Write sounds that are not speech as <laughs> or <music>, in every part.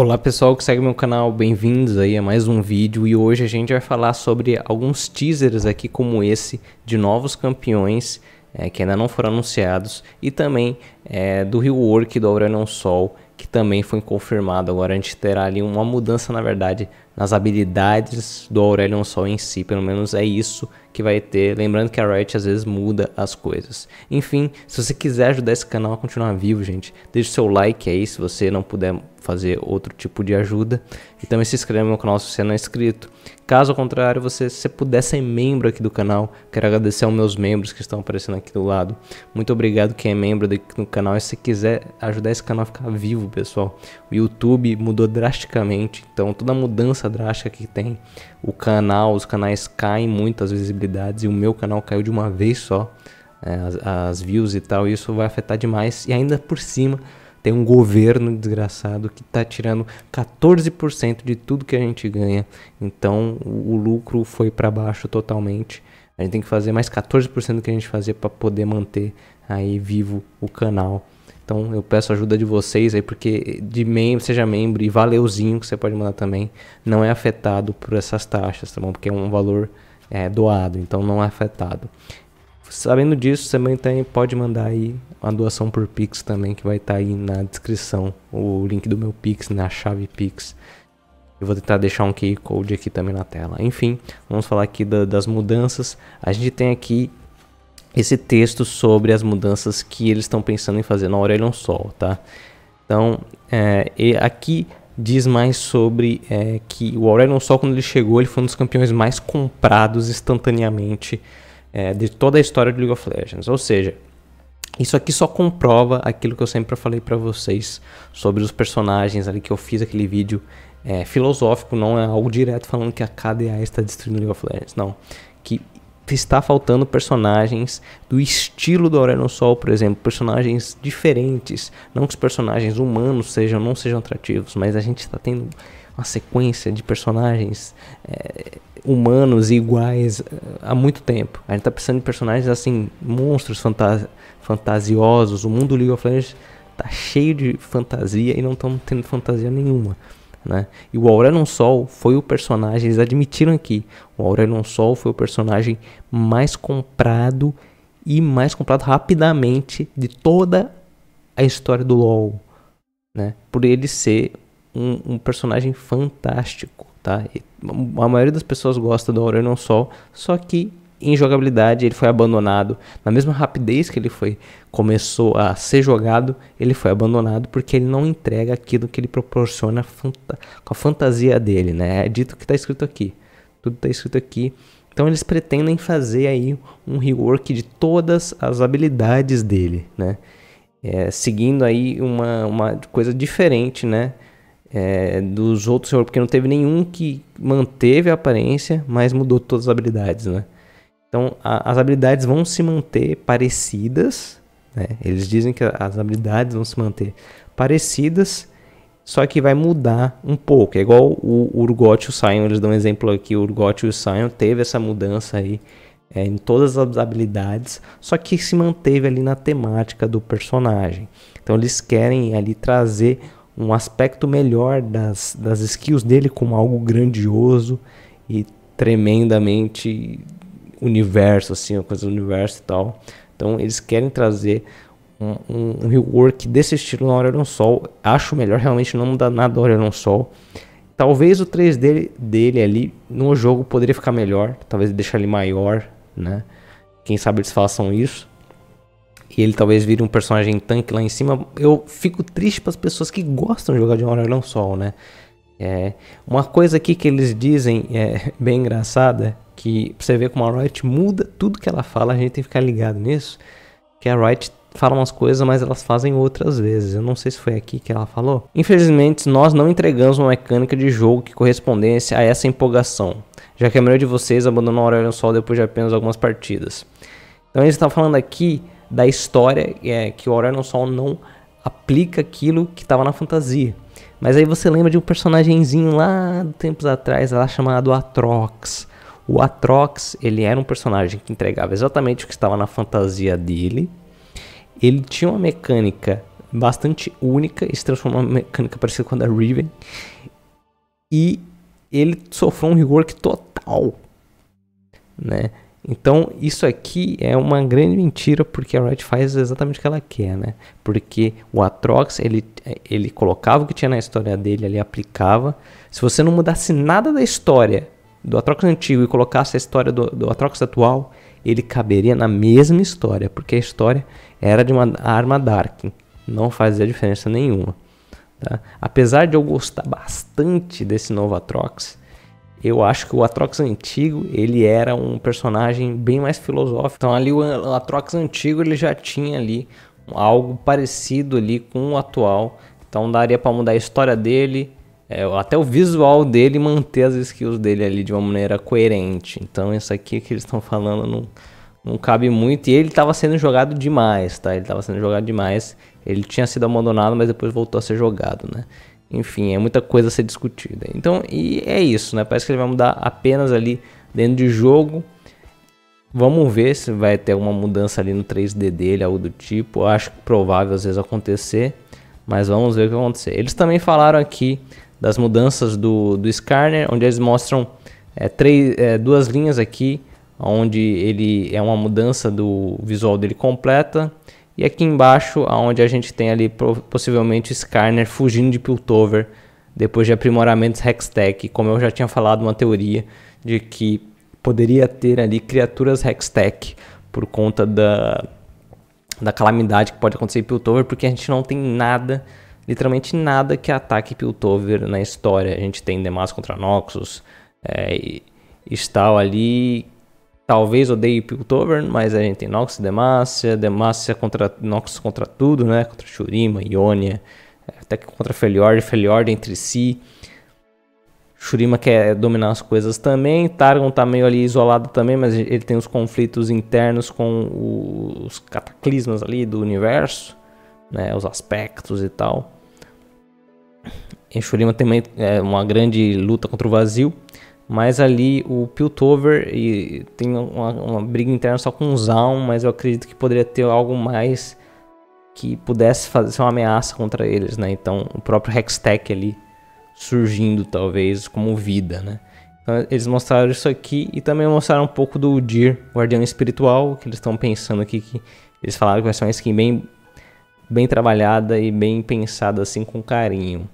Olá pessoal que segue meu canal, bem-vindos aí a mais um vídeo e hoje a gente vai falar sobre alguns teasers aqui como esse de novos campeões é, que ainda não foram anunciados e também é, do rework do Aurelion Sol que também foi confirmado, agora a gente terá ali uma mudança na verdade nas habilidades do Aurelion Sol em si, pelo menos é isso que vai ter. Lembrando que a Riot às vezes muda as coisas. Enfim, se você quiser ajudar esse canal a continuar vivo, gente, deixe seu like aí se você não puder fazer outro tipo de ajuda. E também se inscreva no meu canal se você não é inscrito. Caso contrário, você, se puder ser membro aqui do canal, quero agradecer aos meus membros que estão aparecendo aqui do lado. Muito obrigado quem é membro do canal. E se quiser ajudar esse canal a ficar vivo, pessoal, o YouTube mudou drasticamente. Então, toda a mudança drástica que tem, o canal, os canais caem muito, às vezes e o meu canal caiu de uma vez só, é, as, as, views e tal, e isso vai afetar demais. E ainda por cima, tem um governo desgraçado que está tirando 14% de tudo que a gente ganha. Então o, o lucro foi para baixo totalmente. A gente tem que fazer mais 14% do que a gente fazia para poder manter aí vivo o canal. Então eu peço ajuda de vocês aí, porque de membro, seja membro e valeuzinho que você pode mandar também, não é afetado por essas taxas, tá bom? Porque é um valor é, doado, então não é afetado. Sabendo disso, você também pode mandar aí uma doação por Pix também, que vai estar tá aí na descrição, o link do meu Pix, na chave Pix. Eu vou tentar deixar um QR Code aqui também na tela. Enfim, vamos falar aqui da, das mudanças. A gente tem aqui esse texto sobre as mudanças que eles estão pensando em fazer na Orelhão Sol, tá? Então, é, aqui diz mais sobre é, que o Aurelion Sol, quando ele chegou, ele foi um dos campeões mais comprados instantaneamente é, de toda a história do League of Legends. Ou seja, isso aqui só comprova aquilo que eu sempre falei para vocês sobre os personagens ali que eu fiz aquele vídeo é, filosófico, não é algo direto falando que a KDA está destruindo League of Legends, não. Que está faltando personagens do estilo do Aurelion Sol, por exemplo, personagens diferentes. Não que os personagens humanos sejam não sejam atrativos, mas a gente está tendo uma sequência de personagens é, humanos iguais eh, há muito tempo. A gente está precisando de personagens assim, monstros fantasiosos. O mundo League of Legends está cheio de fantasia e não estamos tendo fantasia nenhuma. Né? E o Aurelion Sol foi o personagem, eles admitiram aqui, o Aurelion Sol foi o personagem mais comprado e mais comprado rapidamente de toda a história do LoL, né? Por ele ser um, um personagem fantástico, tá? E a maioria das pessoas gosta do Aurelion Sol, só que em jogabilidade ele foi abandonado. Na mesma rapidez que ele foi começou a ser jogado, ele foi abandonado porque ele não entrega aquilo que ele proporciona com a fantasia dele, né? É dito que está escrito aqui. Tudo está escrito aqui. Então eles pretendem fazer aí um rework de todas as habilidades dele, né? É, seguindo aí uma, uma coisa diferente, né? É, dos outros, porque não teve nenhum que manteve a aparência, mas mudou todas as habilidades, né? Então, a, as habilidades vão se manter parecidas, né? Eles dizem que as habilidades vão se manter parecidas, só que vai mudar um pouco. É igual o Urgot e o Sion, eles dão um exemplo aqui, o Urgot e o Sion teve essa mudança aí é, em todas as habilidades, só que se manteve ali na temática do personagem. Então eles querem ali trazer um aspecto melhor das, das skills dele como algo grandioso e tremendamente universo, assim, uma coisa do universo e tal. Então eles querem trazer um, um, um rework desse estilo na Hora do Sol. Acho melhor realmente não mudar nada na Hora do Sol. Talvez o 3 dele, dele ali no jogo poderia ficar melhor, talvez deixar ele maior, né? Quem sabe eles façam isso. E ele talvez vire um personagem tanque lá em cima. Eu fico triste para as pessoas que gostam de jogar de Hora do Sol, né? É, uma coisa aqui que eles dizem é <laughs> bem engraçada, que você vê como a Wright muda tudo que ela fala, a gente tem que ficar ligado nisso. Que a Wright fala umas coisas, mas elas fazem outras vezes. Eu não sei se foi aqui que ela falou. Infelizmente, nós não entregamos uma mecânica de jogo que correspondesse a essa empolgação, já que a maioria de vocês abandonou Aurelion Sol depois de apenas algumas partidas. Então eles estão falando aqui da história é, que o Aurelion Sol não aplica aquilo que estava na fantasia. Mas aí você lembra de um personagemzinho lá tempos atrás, lá chamado Atrox. O Atrox, ele era um personagem que entregava exatamente o que estava na fantasia dele. Ele tinha uma mecânica bastante única, se transformou numa mecânica parecida com a da Riven. E ele sofreu um rework total, né? Então, isso aqui é uma grande mentira, porque a Riot faz exatamente o que ela quer, né? Porque o Atrox, ele, ele colocava o que tinha na história dele, ele aplicava. Se você não mudasse nada da história do Atrox antigo e colocasse a história do, do Atrox atual, ele caberia na mesma história, porque a história era de uma arma Dark. Não fazia diferença nenhuma. Tá? Apesar de eu gostar bastante desse novo Atrox, eu acho que o Atrox antigo, ele era um personagem bem mais filosófico. Então ali o Atrox antigo, ele já tinha ali algo parecido ali com o atual. Então daria para mudar a história dele, é, até o visual dele manter as skills dele ali de uma maneira coerente. Então isso aqui que eles estão falando não, não cabe muito. E ele estava sendo jogado demais, tá? Ele estava sendo jogado demais. Ele tinha sido abandonado, mas depois voltou a ser jogado, né? Enfim, é muita coisa a ser discutida. Então, e é isso, né? Parece que ele vai mudar apenas ali dentro de jogo. Vamos ver se vai ter alguma mudança ali no 3D dele, algo do tipo. Eu acho provável às vezes acontecer, mas vamos ver o que vai acontecer. Eles também falaram aqui das mudanças do, do Skarner, onde eles mostram é, três, é, duas linhas aqui, onde ele é uma mudança do visual dele completa e aqui embaixo, aonde a gente tem ali possivelmente Skarner fugindo de Piltover, depois de aprimoramentos Hextech, como eu já tinha falado, uma teoria de que poderia ter ali criaturas Hextech por conta da, da calamidade que pode acontecer em Piltover, porque a gente não tem nada, literalmente nada que ataque Piltover na história. A gente tem Demas contra Noxus, é, Stahl ali, Talvez odeie Piltover, mas a gente tem Nox e Demacia, Demacia contra Nox contra tudo, né? Contra Shurima, Ionia, até que contra Feliord, Feliord entre si. Shurima quer dominar as coisas também, Targon tá meio ali isolado também, mas ele tem os conflitos internos com os cataclismas ali do universo, né? Os aspectos e tal. E Shurima também é uma grande luta contra o vazio. Mas ali o Piltover e tem uma, uma, briga interna só com o Zaun, mas eu acredito que poderia ter algo mais que pudesse fazer ser uma ameaça contra eles, né? Então o próprio Hextech ali surgindo talvez como vida, né? Então eles mostraram isso aqui e também mostraram um pouco do Dir, Guardião Espiritual, que eles estão pensando aqui que eles falaram que vai ser uma skin bem bem trabalhada e bem pensada assim com carinho.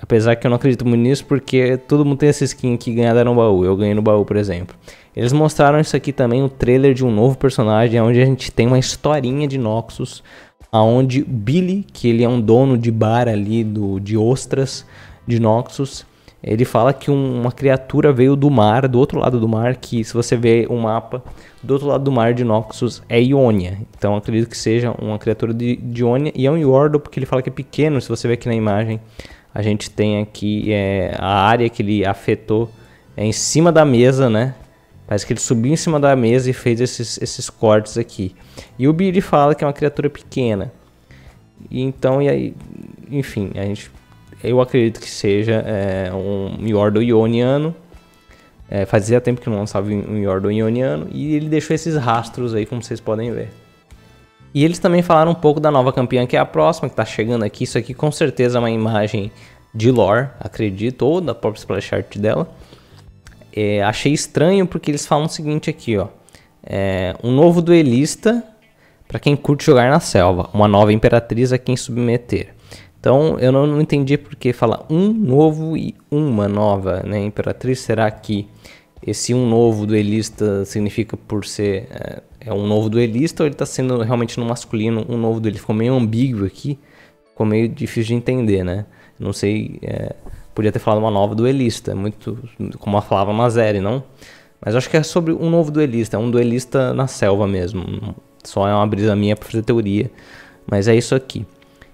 Apesar que eu não acredito muito nisso, porque todo mundo tem essa skin que ganhada no baú. Eu ganhei no baú, por exemplo. Eles mostraram isso aqui também, o trailer de um novo personagem, onde a gente tem uma historinha de Noxus, aonde Billy, que ele é um dono de bar ali, do, de ostras de Noxus, ele fala que um, uma criatura veio do mar, do outro lado do mar, que se você ver o um mapa, do outro lado do mar de Noxus é Iônia. Então acredito que seja uma criatura de, de Iônia, e é um Yordle, porque ele fala que é pequeno, se você ver aqui na imagem a gente tem aqui é, a área que ele afetou é em cima da mesa, né? Parece que ele subiu em cima da mesa e fez esses, esses cortes aqui. E o Billy fala que é uma criatura pequena. E então, e aí, enfim, a gente, eu acredito que seja é, um Yordo Ioniano. É, fazia tempo que não lançava um Yordo Ioniano. E ele deixou esses rastros aí, como vocês podem ver. E eles também falaram um pouco da nova campeã, que é a próxima, que está chegando aqui. Isso aqui com certeza é uma imagem de lore, acredito, ou da própria splash art dela. É, achei estranho porque eles falam o seguinte aqui, ó. É, um novo duelista para quem curte jogar na selva, uma nova imperatriz a quem submeter. Então eu não, não entendi porque fala um novo e uma nova, né? Imperatriz será que esse um novo duelista significa por ser é, é um novo duelista ou ele está sendo realmente no masculino um novo duelista? Ficou meio ambíguo aqui, ficou meio difícil de entender, né? Não sei, é, podia ter falado uma nova duelista, muito como a falava Mazeri, não? Mas acho que é sobre um novo duelista, é um duelista na selva mesmo. Só é uma brisa minha para fazer teoria, mas é isso aqui.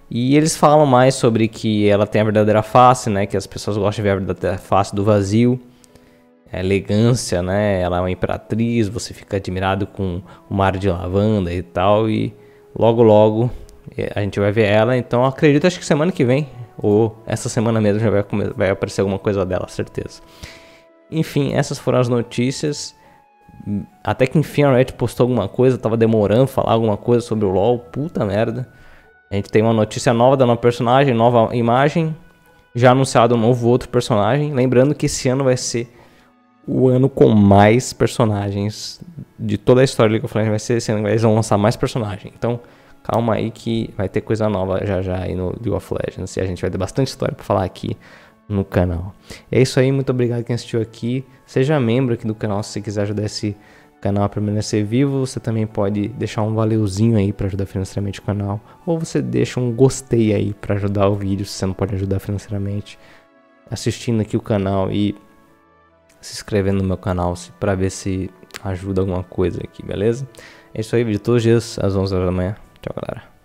E eles falam mais sobre que ela tem a verdadeira face, né? Que as pessoas gostam de ver a verdadeira face do vazio elegância, né? Ela é uma imperatriz, você fica admirado com o mar de lavanda e tal. E logo, logo eh, a gente vai ver ela. Então acredito, acho que semana que vem, ou essa semana mesmo, já vai, vai aparecer alguma coisa dela, certeza. Enfim, essas foram as notícias. Até que enfim a Riot postou alguma coisa, tava demorando falar alguma coisa sobre o LoL, puta merda. A gente tem uma notícia nova da nova personagem, nova imagem. Já anunciado um novo outro personagem. Lembrando que esse ano vai ser o ano com mais personagens de toda a história do League of Legends vai ser esse ano. Eles vão lançar mais personagens. Então, calma aí que vai ter coisa nova já já aí no League of Legends. E a gente vai ter bastante história para falar aqui no canal. é isso aí, muito obrigado quem assistiu aqui. Seja membro aqui do canal se você quiser ajudar esse canal a permanecer vivo. Você também pode deixar um valeuzinho aí para ajudar financeiramente o canal. Ou você deixa um gostei aí para ajudar o vídeo se você não pode ajudar financeiramente assistindo aqui o canal e se inscrevendo no meu canal para ver se ajuda alguma coisa aqui, beleza? É isso aí, vídeo todos os dias às 11 horas da manhã. Tchau, galera.